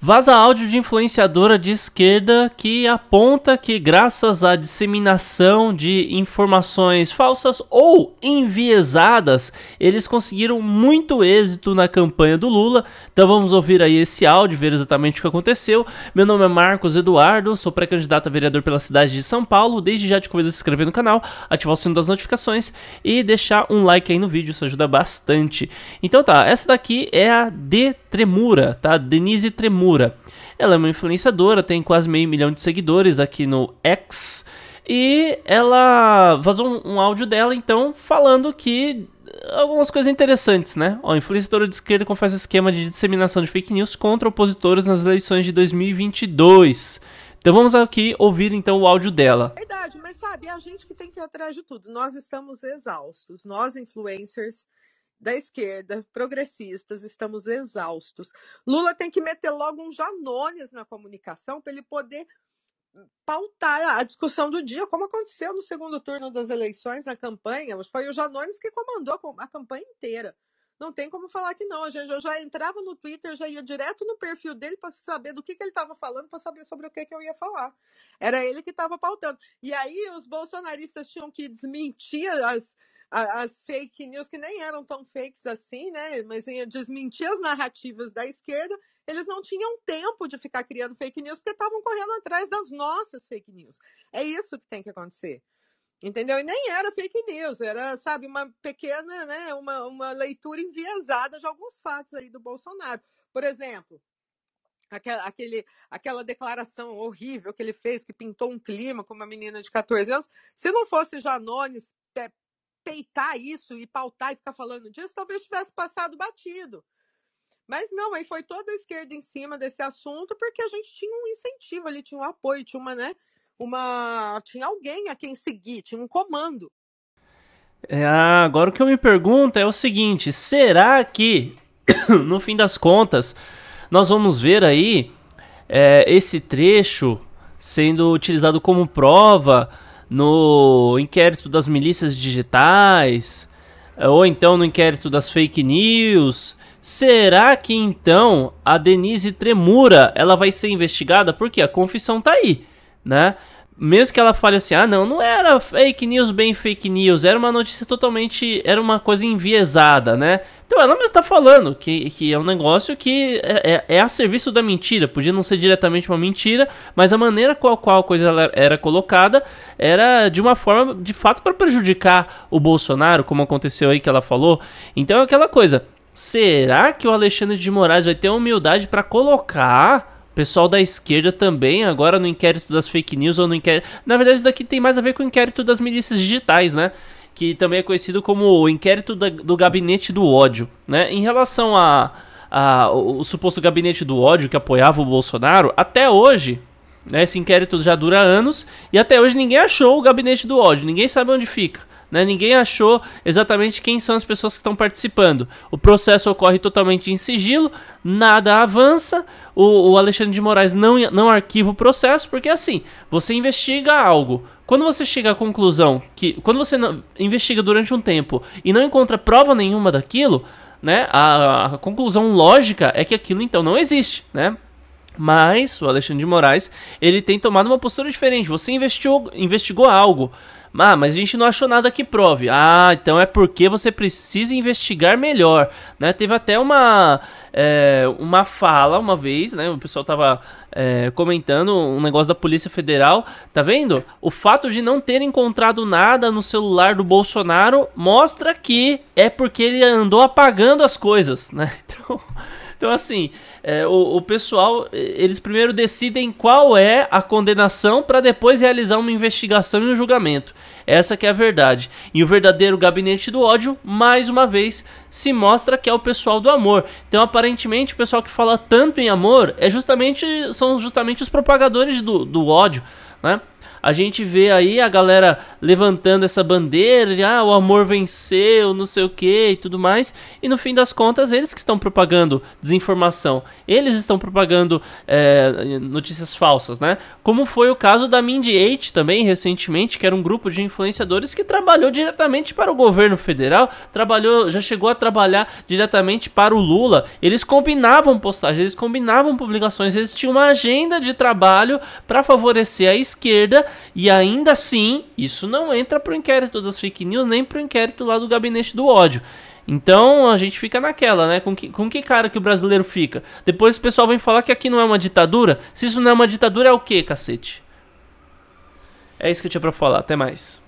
Vaza áudio de influenciadora de esquerda que aponta que, graças à disseminação de informações falsas ou enviesadas, eles conseguiram muito êxito na campanha do Lula. Então vamos ouvir aí esse áudio, ver exatamente o que aconteceu. Meu nome é Marcos Eduardo, sou pré-candidato a vereador pela cidade de São Paulo. Desde já te convido a se inscrever no canal, ativar o sino das notificações e deixar um like aí no vídeo, isso ajuda bastante. Então tá, essa daqui é a de Tremura, tá? Denise Tremura. Nakamura. Ela é uma influenciadora, tem quase meio milhão de seguidores aqui no X. E ela vazou um, um áudio dela, então, falando que eh, algumas coisas interessantes, né? Ó, influenciadora de esquerda confessa esquema de disseminação de fake news contra opositores nas eleições de 2022. Então vamos aqui ouvir então o áudio dela. Verdade, mas sabe, é a gente que tem que ir atrás de tudo. Nós estamos exaustos, nós influencers, da esquerda, progressistas, estamos exaustos. Lula tem que meter logo um Janones na comunicação para ele poder pautar a discussão do dia, como aconteceu no segundo turno das eleições, na campanha. Foi o Janones que comandou a campanha inteira. Não tem como falar que não. Gente, eu já entrava no Twitter, já ia direto no perfil dele para saber do que, que ele estava falando, para saber sobre o que, que eu ia falar. Era ele que estava pautando. E aí os bolsonaristas tinham que desmentir as, as fake news, que nem eram tão fakes assim, né? Mas ia desmentir as narrativas da esquerda, eles não tinham tempo de ficar criando fake news porque estavam correndo atrás das nossas fake news. É isso que tem que acontecer. Entendeu? E nem era fake news, era, sabe, uma pequena, né, uma, uma leitura enviesada de alguns fatos aí do Bolsonaro. Por exemplo, aquele, aquela declaração horrível que ele fez, que pintou um clima com uma menina de 14 anos. Se não fosse Janones peitar isso e pautar e ficar falando disso, talvez tivesse passado batido. Mas não, aí foi toda a esquerda em cima desse assunto, porque a gente tinha um incentivo ali, tinha um apoio, tinha uma, né? Uma. Tinha alguém a quem seguir, tinha um comando. É, agora o que eu me pergunto é o seguinte: será que, no fim das contas, nós vamos ver aí é, esse trecho sendo utilizado como prova? no inquérito das milícias digitais, eh, ou então no inquérito das fake news. Será que então a Denise Tremura ela vai ser investigada? Porque a confissão tá aí, né? mesmo que ela fale assim, ah não, não era fake news bem fake news, era uma notícia totalmente, era uma coisa enviesada, né? Então ela mesmo está falando que, que é um negócio que é, é, é, a serviço da mentira, podia não ser diretamente uma mentira, mas a maneira com a qual a coisa era colocada era de uma forma, de fato, para prejudicar o Bolsonaro, como aconteceu aí que ela falou. Então é aquela coisa, será que o Alexandre de Moraes vai ter humildade para colocar pessoal da esquerda também, agora no inquérito das fake news ou no inquérito. Na verdade, isso daqui tem mais a ver com o inquérito das milícias digitais, né? Que também é conhecido como o inquérito da, do gabinete do ódio, né? Em relação a, a o, o suposto gabinete do ódio que apoiava o Bolsonaro, até hoje, né? Esse inquérito já dura anos e até hoje ninguém achou o gabinete do ódio, ninguém sabe onde fica. Né? Ninguém achou exatamente quem são as pessoas que estão participando. O processo ocorre totalmente em sigilo, nada avança. O, o Alexandre de Moraes não, não arquiva o processo, porque assim, você investiga algo. Quando você chega à conclusão que. Quando você investiga durante um tempo e não encontra prova nenhuma daquilo, né? A, a conclusão lógica é que aquilo então não existe, né? Mas o Alexandre de Moraes, ele tem tomado uma postura diferente. Você investigou, investigou algo. Ah, mas a gente não achou nada que prove. Ah, então é porque você precisa investigar melhor. Né? Teve até uma, é, uma fala uma vez, né? O pessoal tava é, comentando um negócio da Polícia Federal. Tá vendo? O fato de não ter encontrado nada no celular do Bolsonaro mostra que é porque ele andou apagando as coisas, né? Então. Então, assim, é, o, o, pessoal, eles primeiro decidem qual é a condenação para depois realizar uma investigação e um julgamento. Essa que é a verdade. E o verdadeiro gabinete do ódio, mais uma vez, se mostra que é o pessoal do amor. Então, aparentemente, o pessoal que fala tanto em amor é justamente são justamente os propagadores do, do ódio, né? A gente vê aí a galera levantando essa bandeira de ah, o amor venceu, não sei o que e tudo mais. E no fim das contas, eles que estão propagando desinformação, eles estão propagando é, notícias falsas, né? Como foi o caso da Mindy8 também recentemente, que era um grupo de influenciadores que trabalhou diretamente para o governo federal, trabalhou, já chegou a trabalhar diretamente para o Lula. Eles combinavam postagens, eles combinavam publicações, eles tinham uma agenda de trabalho para favorecer a esquerda esquerda, e ainda assim, isso não entra para o inquérito das fake news, nem para o inquérito lá do gabinete do ódio. Então a gente fica naquela, né? Com que, com que cara que o brasileiro fica? Depois o pessoal vem falar que aqui não é uma ditadura. Se isso não é uma ditadura, é o que, cacete? É isso que eu tinha para falar. Até mais.